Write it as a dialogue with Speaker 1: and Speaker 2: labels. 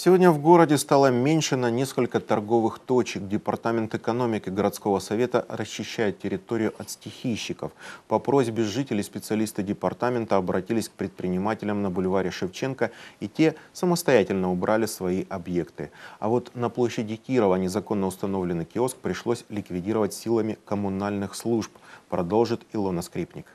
Speaker 1: Сегодня в городе стало меньше на несколько торговых точек. Департамент экономики городского совета расчищает территорию от стихийщиков. По просьбе жителей специалисты департамента обратились к предпринимателям на бульваре Шевченко, и те самостоятельно убрали свои объекты. А вот на площади Кирова незаконно установленный киоск пришлось ликвидировать силами коммунальных служб, продолжит Илона Скрипник.